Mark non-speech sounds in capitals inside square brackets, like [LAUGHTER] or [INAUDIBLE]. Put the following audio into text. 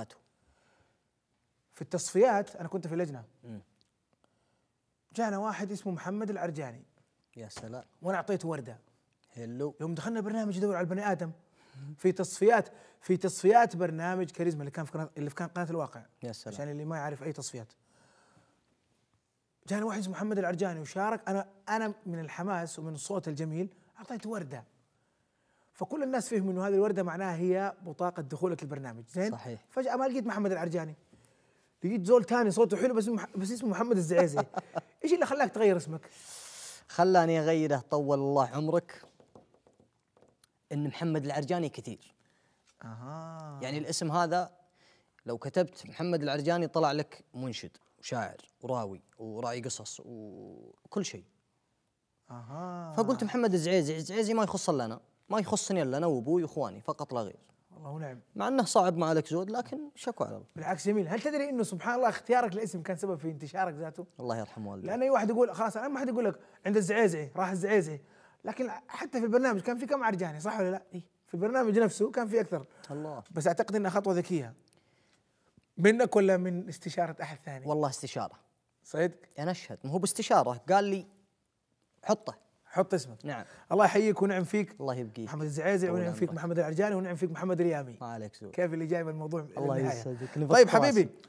هاتوا في التصفيات انا كنت في لجنه جانا واحد اسمه محمد العرجاني يا سلام وانا اعطيته ورده هلو يوم دخلنا برنامج يدور على البني ادم في تصفيات في تصفيات برنامج كاريزما اللي كان في قناه اللي في كان قناه الواقع يا سلام عشان اللي ما يعرف اي تصفيات جاني واحد اسمه محمد العرجاني وشارك انا انا من الحماس ومن الصوت الجميل اعطيته ورده فكل الناس فهموا انه هذه الورده معناها هي بطاقه دخولك البرنامج زين صحيح فجاه ما لقيت محمد العرجاني لقيت زول ثاني صوته حلو بس مح... بس اسمه محمد الزعيزي [LAUGHS] ايش اللي خلاك تغير اسمك؟ خلاني اغيره طول الله عمرك ان محمد العرجاني كثير اها يعني الاسم هذا لو كتبت محمد العرجاني طلع لك منشد وشاعر وراوي وراعي قصص وكل شيء اها فقلت محمد الزعيزي الزعيزي ما يخص الا انا ما يخصني الا انا وابوي واخواني فقط لا غير الله ونعم مع انه صعب مع الك زود لكن شكوى على الله بالعكس جميل هل تدري انه سبحان الله اختيارك للاسم كان سبب في انتشارك ذاته الله يرحم والديك لان اي واحد يقول خلاص ما حد يقول لك عند الزعيزعي راح الزعيزعي لكن حتى في البرنامج كان في كم عرجاني صح ولا لا؟ إيه؟ في البرنامج نفسه كان في اكثر الله بس اعتقد انها خطوه ذكيه منك ولا من استشاره احد ثاني؟ والله استشاره صدق؟ انا اشهد ما هو باستشاره قال لي حطه حط اسمك نعم الله يحييك ونعم فيك الله يبقيك محمد الزعيزي ونعم فيك محمد العرجاني ونعم فيك محمد اليامي ما عليك سوء كيف اللي جاي من الموضوع الله يسعدك طيب حبيبي